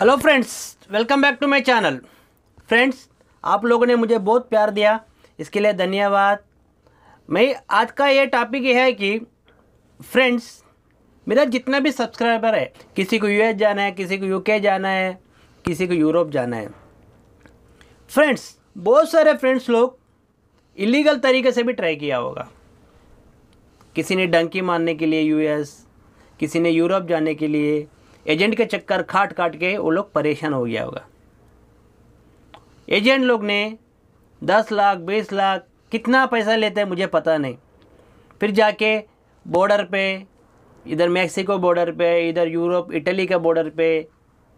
hello friends welcome back to my channel friends आप लोगों ने मुझे बहुत प्यार दिया इसके लिए धन्यवाद मैं आज का ये टॉपिक है कि फ्रेंड्स मेरा जितना भी सब्सक्राइबर है किसी को यूएस जाना है किसी को यूके जाना है किसी को यूरोप जाना है फ्रेंड्स बहुत सारे फ्रेंड्स लोग इलीगल तरीके से भी ट्राई किया होगा किसी ने डंकी मारने के लिए यूएस किसी ने यूरोप जाने के लिए एजेंट के चक्कर खाट काट के वो लोग परेशान हो गया होगा एजेंट लोग ने दस लाख बीस लाख कितना पैसा लेते हैं मुझे पता नहीं फिर जाके बॉर्डर पे इधर मैक्सिको बॉर्डर पे इधर यूरोप इटली के बॉर्डर पे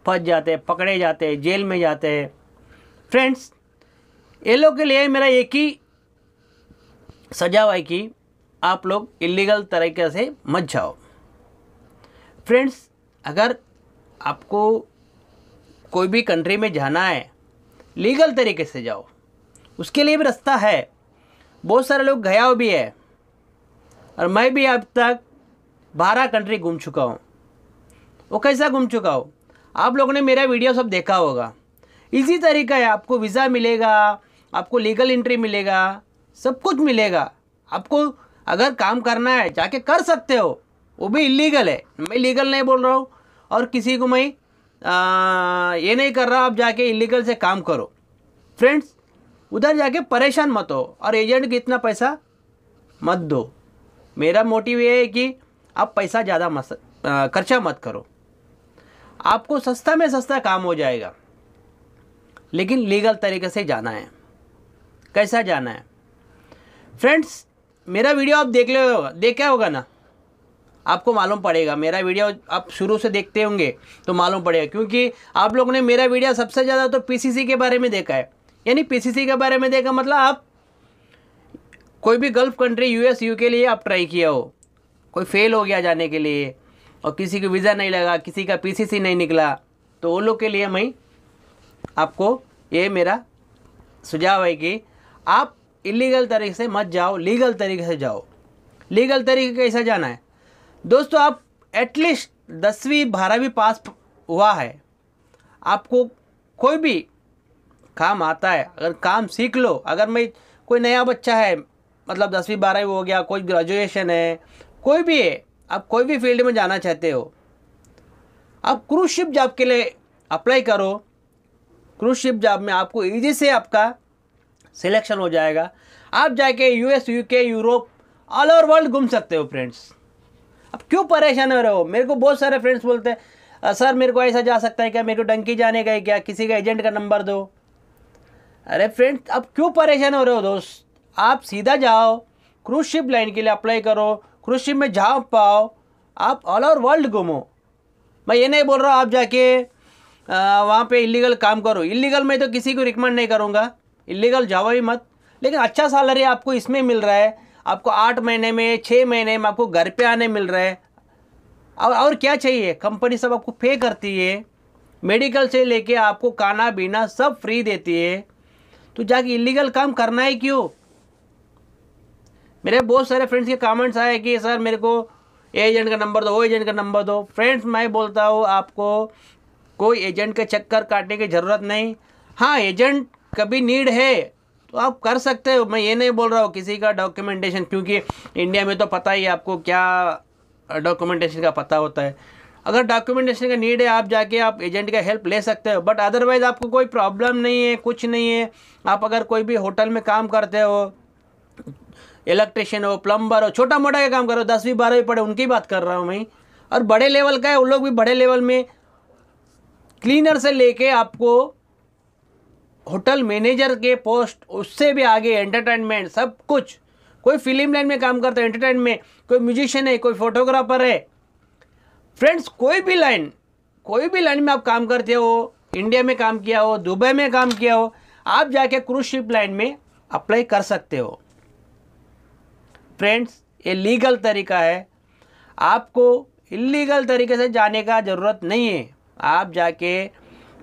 फंस जाते हैं पकड़े जाते हैं जेल में जाते हैं फ्रेंड्स ये लोग के लिए मेरा एक ही सजाव है कि आप लोग इलीगल तरीके से मत जाओ फ्रेंड्स अगर आपको कोई भी कंट्री में जाना है लीगल तरीके से जाओ उसके लिए भी रास्ता है बहुत सारे लोग गया भी है और मैं भी अब तक बारह कंट्री घूम चुका हूँ वो कैसा घूम चुका हो आप लोगों ने मेरा वीडियो सब देखा होगा इसी तरीका है आपको वीज़ा मिलेगा आपको लीगल एंट्री मिलेगा सब कुछ मिलेगा आपको अगर काम करना है जाके कर सकते हो वो भी इलीगल है मैं लीगल नहीं बोल रहा हूँ और किसी को मैं आ, ये नहीं कर रहा आप जाके इलीगल से काम करो फ्रेंड्स उधर जाके परेशान मत हो और एजेंट को इतना पैसा मत दो मेरा मोटिव ये है कि आप पैसा ज़्यादा मत खर्चा मत करो आपको सस्ता में सस्ता काम हो जाएगा लेकिन लीगल तरीके से जाना है कैसा जाना है फ्रेंड्स मेरा वीडियो आप देख ले होगा देखा होगा ना आपको मालूम पड़ेगा मेरा वीडियो आप शुरू से देखते होंगे तो मालूम पड़ेगा क्योंकि आप लोगों ने मेरा वीडियो सबसे ज़्यादा तो पीसीसी के बारे में देखा है यानी पीसीसी के बारे में देखा मतलब आप कोई भी गल्फ कंट्री यू यू के लिए आप ट्राई किया हो कोई फेल हो गया जाने के लिए और किसी को वीज़ा नहीं लगा किसी का पी नहीं निकला तो वो लोग के लिए मैं आपको ये मेरा सुझाव है कि आप इलीगल तरीके से मत जाओ लीगल तरीके से जाओ लीगल तरीके कैसे जाना है दोस्तों आप एटलीस्ट दसवीं बारहवीं पास हुआ है आपको कोई भी काम आता है अगर काम सीख लो अगर मैं कोई नया बच्चा है मतलब दसवीं बारहवीं हो गया कोई ग्रेजुएशन है कोई भी है आप कोई भी फील्ड में जाना चाहते हो आप क्रूज शिप जॉब के लिए अप्लाई करो क्रूज शिप जॉब में आपको ईजी से आपका सिलेक्शन हो जाएगा आप जाके US UK Europe all over world घूम सकते हो फ्रेंड्स अब क्यों परेशान हो रहे हो मेरे को बहुत सारे फ्रेंड्स बोलते हैं सर मेरे को ऐसा जा सकता है क्या मेरे को डंकी जाने का है क्या किसी का एजेंट का नंबर दो अरे फ्रेंड अब क्यों परेशान हो रहे हो दोस्त आप सीधा जाओ क्रूज शिप लाइन के लिए अप्लाई करो क्रूज शिप में जा पाओ आप ऑल ओवर वर्ल्ड घूमो मैं ये नहीं बोल रहा हूँ आप जाके वहाँ पे इलीगल काम करो इलीगल मैं तो किसी को रिकमेंड नहीं करूँगा इलीगल जाओ ही मत लेकिन अच्छा सैलरी आपको इसमें मिल रहा है आपको आठ महीने में छः महीने में आपको घर पे आने मिल रहा है और और क्या चाहिए कंपनी सब आपको पे करती है मेडिकल से लेके आपको खाना पीना सब फ्री देती है तो जाके इलीगल काम करना है क्यों मेरे बहुत सारे फ्रेंड्स के कमेंट्स आए कि सर मेरे को एजेंट का नंबर दो वो एजेंट का नंबर दो फ्रेंड्स मैं बोलता हूँ आपको कोई एजेंट के चक्कर काटने की ज़रूरत नहीं हाँ एजेंट कभी नीड है तो आप कर सकते हो मैं ये नहीं बोल रहा हूँ किसी का डॉक्यूमेंटेशन क्योंकि इंडिया में तो पता ही आपको क्या डॉक्यूमेंटेशन का पता होता है अगर डॉक्यूमेंटेशन का नीड है आप जाके आप एजेंट का हेल्प ले सकते हो बट अदरवाइज़ आपको कोई प्रॉब्लम नहीं है कुछ नहीं है आप अगर कोई भी होटल में काम करते हो इलेक्ट्रिशियन हो प्लम्बर हो छोटा मोटा का काम करो दसवीं बारहवीं पढ़े उनकी बात कर रहा हूँ मैं और बड़े लेवल का है उन लोग भी बड़े लेवल में क्लीनर से लेके आपको होटल मैनेजर के पोस्ट उससे भी आगे एंटरटेनमेंट सब कुछ कोई फिल्म लाइन में काम करता है एंटरटेनमेंट में कोई म्यूजिशियन है कोई फोटोग्राफर है फ्रेंड्स कोई भी लाइन कोई भी लाइन में आप काम करते हो इंडिया में काम किया हो दुबई में काम किया हो आप जाके क्रूज शिप लाइन में अप्लाई कर सकते हो फ्रेंड्स ये लीगल तरीका है आपको इलीगल तरीके से जाने का ज़रूरत नहीं है आप जाके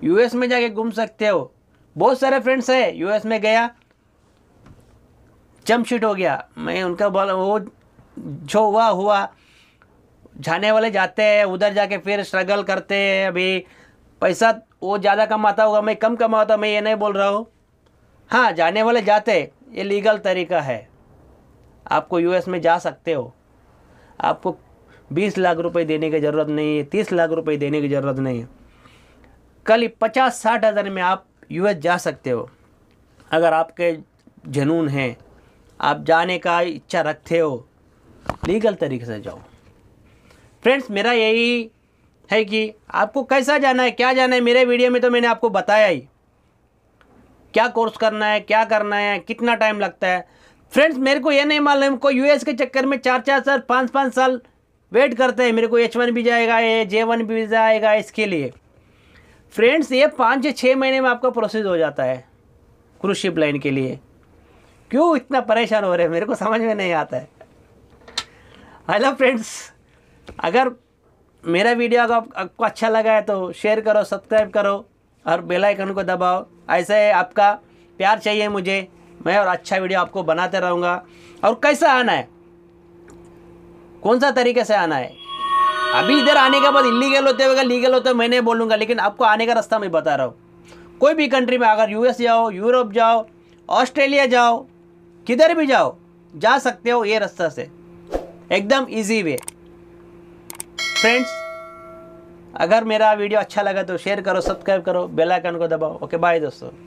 यूएस में जाके घूम सकते हो बहुत सारे फ्रेंड्स है यूएस में गया जमशीट हो गया मैं उनका बोला वो जो हुआ हुआ जाने वाले जाते हैं उधर जाके फिर स्ट्रगल करते हैं अभी पैसा वो ज़्यादा कमाता होगा मैं कम कमाता मैं ये नहीं बोल रहा हूँ हाँ जाने वाले जाते ये लीगल तरीका है आपको यूएस में जा सकते हो आपको बीस लाख रुपए देने की ज़रूरत नहीं है तीस लाख रुपए देने की ज़रूरत नहीं है कल पचास साठ हज़ार में आप यूएस जा सकते हो अगर आपके जनून हैं आप जाने का इच्छा रखते हो लीगल तरीके से जाओ फ्रेंड्स मेरा यही है कि आपको कैसा जाना है क्या जाना है मेरे वीडियो में तो मैंने आपको बताया ही क्या कोर्स करना है क्या करना है कितना टाइम लगता है फ्रेंड्स मेरे को ये नहीं मालूम कोई यूएस के चक्कर में चार चार साल पाँच पाँच साल वेट करते हैं मेरे को एच वन भी जाएगा ये जे वन भी जाएगा इसके लिए फ्रेंड्स ये पाँच से छः महीने में आपका प्रोसेस हो जाता है क्रूज शिप लाइन के लिए क्यों इतना परेशान हो रहे हैं मेरे को समझ में नहीं आता है हेलो फ्रेंड्स अगर मेरा वीडियो अगर आपको अच्छा लगा है तो शेयर करो सब्सक्राइब करो और बेल आइकन को दबाओ ऐसे आपका प्यार चाहिए मुझे मैं और अच्छा वीडियो आपको बनाते रहूँगा और कैसा आना है कौन सा तरीके से आना है अभी इधर आने के बाद इलीगल होते हुए लीगल होते हुए मैं नहीं बोलूँगा लेकिन आपको आने का रास्ता मैं बता रहा हूँ कोई भी कंट्री में अगर यूएस जाओ यूरोप जाओ ऑस्ट्रेलिया जाओ किधर भी जाओ जा सकते हो ये रास्ता से एकदम इजी वे फ्रेंड्स अगर मेरा वीडियो अच्छा लगा तो शेयर करो सब्सक्राइब करो बेल आइकन को दबाओ ओके बाय दोस्तों